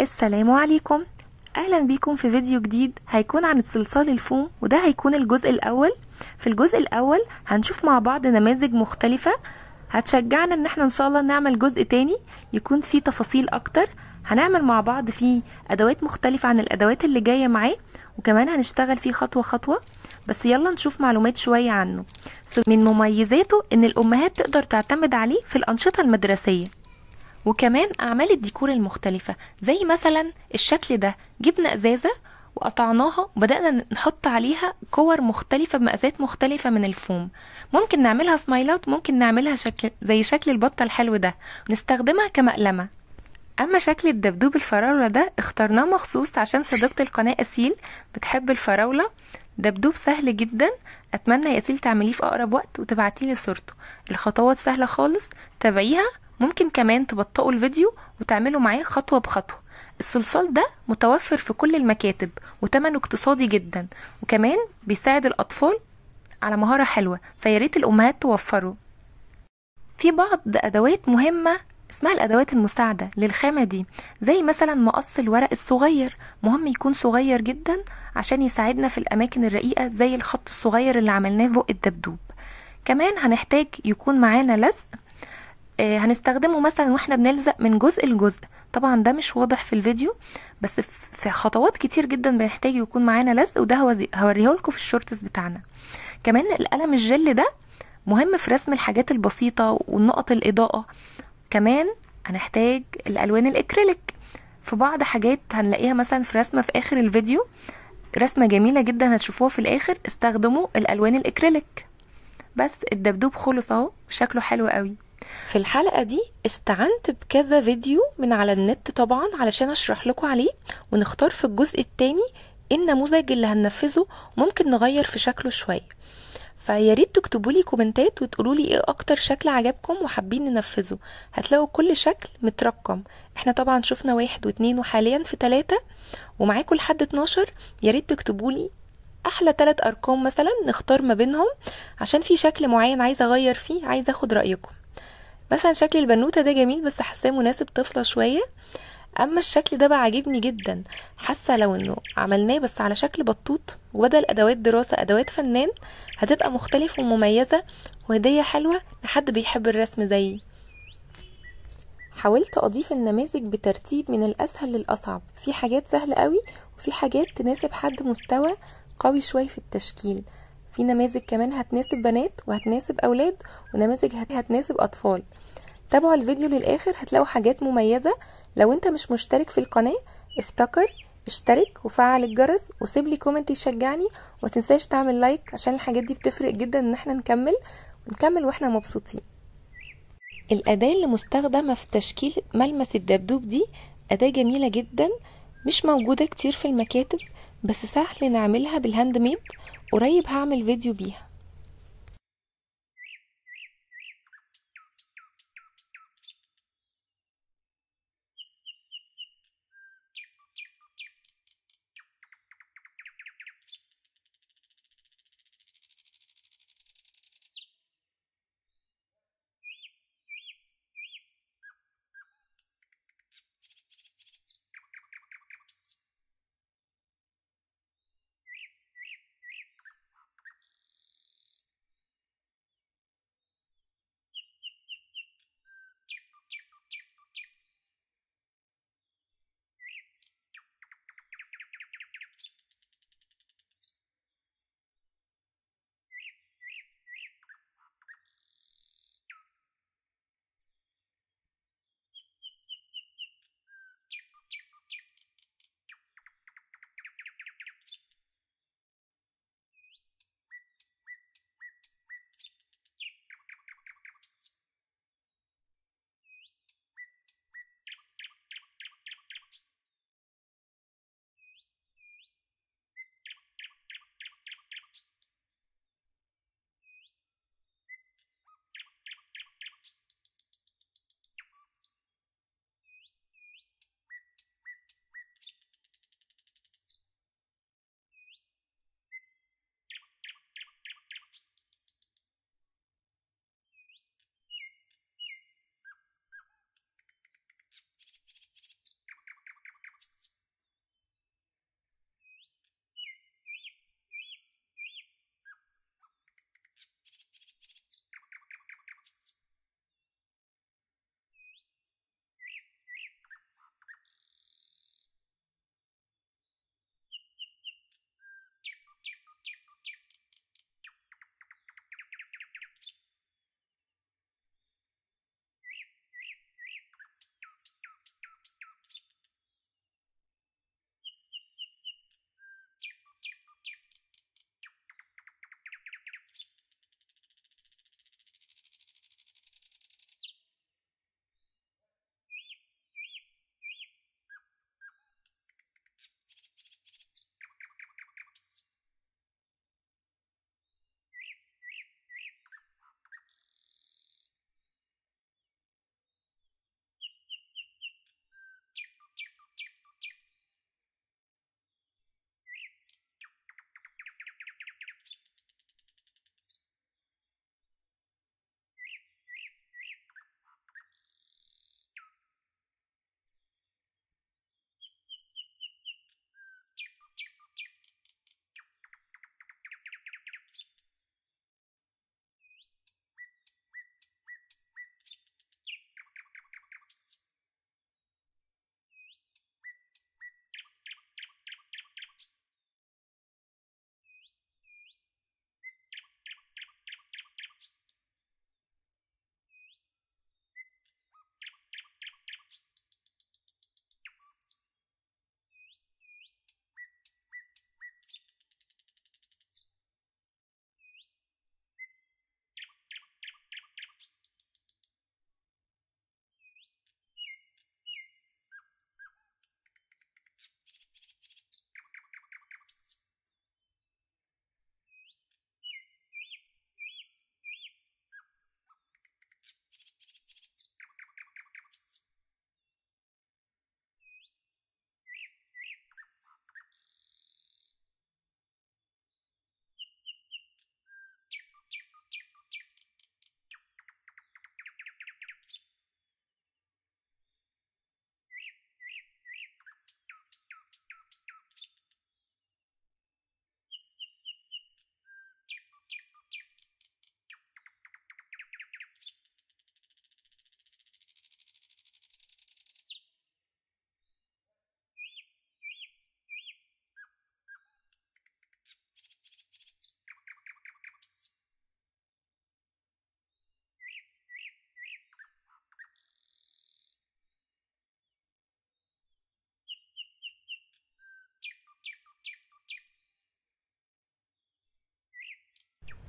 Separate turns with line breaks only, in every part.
السلام عليكم اهلا بيكم في فيديو جديد هيكون عن الصلصال الفوم وده هيكون الجزء الاول في الجزء الاول هنشوف مع بعض نماذج مختلفة هتشجعنا ان احنا ان شاء الله نعمل جزء تاني يكون فيه تفاصيل اكتر هنعمل مع بعض فيه ادوات مختلفة عن الادوات اللي جاية معاه وكمان هنشتغل فيه خطوة خطوة بس يلا نشوف معلومات شوية عنه من مميزاته ان الامهات تقدر تعتمد عليه في الانشطة المدرسية وكمان أعمال الديكور المختلفة زي مثلا الشكل ده جبنا إزازة وقطعناها وبدأنا نحط عليها كور مختلفة بمقاسات مختلفة من الفوم ممكن نعملها سمايلات ممكن نعملها شكل زي شكل البطة الحلو ده ونستخدمها كمقلمة أما شكل الدبدوب الفراولة ده اخترناه مخصوص عشان صديقة القناة أسيل بتحب الفراولة دبدوب سهل جدا أتمنى يا أسيل تعمليه في أقرب وقت وتبعتيلي صورته الخطوات سهلة خالص تابعيها ممكن كمان تبطئوا الفيديو وتعملوا معاه خطوة بخطوة الصلصال ده متوفر في كل المكاتب وتمنه اقتصادي جدا وكمان بيساعد الأطفال على مهارة حلوة فياريت الأمهات توفره في بعض أدوات مهمة اسمها الأدوات المساعدة للخامة دي زي مثلا مقص الورق الصغير مهم يكون صغير جدا عشان يساعدنا في الأماكن الرقيقة زي الخط الصغير اللي عملناه فوق الدبدوب كمان هنحتاج يكون معانا لزق آه، هنستخدمه مثلا واحنا بنلزق من جزء لجزء طبعا ده مش واضح في الفيديو بس في خطوات كتير جدا بنحتاج يكون معانا لزق وده هوريه لكم في الشورتس بتاعنا كمان القلم الجل ده مهم في رسم الحاجات البسيطه ونقط الاضاءه كمان هنحتاج الالوان الاكريليك في بعض حاجات هنلاقيها مثلا في رسمه في اخر الفيديو رسمه جميله جدا هتشوفوها في الاخر استخدموا الالوان الاكريليك بس الدبدوب خلص اهو شكله حلو قوي في الحلقة دي استعنت بكذا فيديو من على النت طبعا علشان اشرح لكم عليه ونختار في الجزء التاني إيه النموذج اللي هننفذه ممكن نغير في شكله شوية فيا ريت تكتبوا لي كومنتات وتقولوا لي ايه اكتر شكل عجبكم وحابين ننفذه هتلاقوا كل شكل مترقم احنا طبعا شفنا واحد واتنين وحاليا في تلاتة ومعاكم لحد 12 يا ريت تكتبوا لي احلى ثلاث ارقام مثلا نختار ما بينهم عشان في شكل معين عايزه اغير فيه عايزه اخد رايكم مثلا شكل البنوته ده جميل بس حاساه مناسب طفله شويه اما الشكل ده بقى عاجبني جدا حاسه لو انه عملناه بس على شكل بطوط وبدل ادوات دراسه ادوات فنان هتبقى مختلفه ومميزه وهديه حلوه لحد بيحب الرسم زيي حاولت اضيف النماذج بترتيب من الاسهل للاصعب في حاجات سهله قوي وفي حاجات تناسب حد مستوى قوي شوي في التشكيل في نماذج كمان هتناسب بنات وهتناسب اولاد ونماذج هتناسب اطفال تابعوا الفيديو للاخر هتلاقوا حاجات مميزه لو انت مش مشترك في القناه افتكر اشترك وفعل الجرس وسيب لي كومنت يشجعني وما تنساش تعمل لايك عشان الحاجات دي بتفرق جدا ان احنا نكمل ونكمل واحنا مبسوطين الاداه اللي مستخدمه في تشكيل ملمس الدبدوب دي اداه جميله جدا مش موجوده كتير في المكاتب بس سهل نعملها بالهاند ميد قريب هعمل فيديو بيها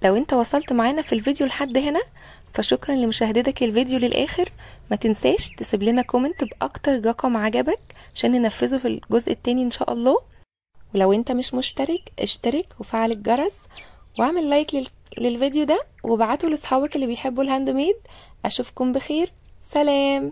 لو انت وصلت معانا في الفيديو لحد هنا فشكرا لمشاهدتك الفيديو للاخر ما تنساش تسيب لنا كومنت باكتر رقم عجبك عشان ننفذه في الجزء التاني ان شاء الله ولو انت مش مشترك اشترك وفعل الجرس واعمل لايك لل... للفيديو ده وابعته لاصحابك اللي بيحبوا الهاند ميد اشوفكم بخير سلام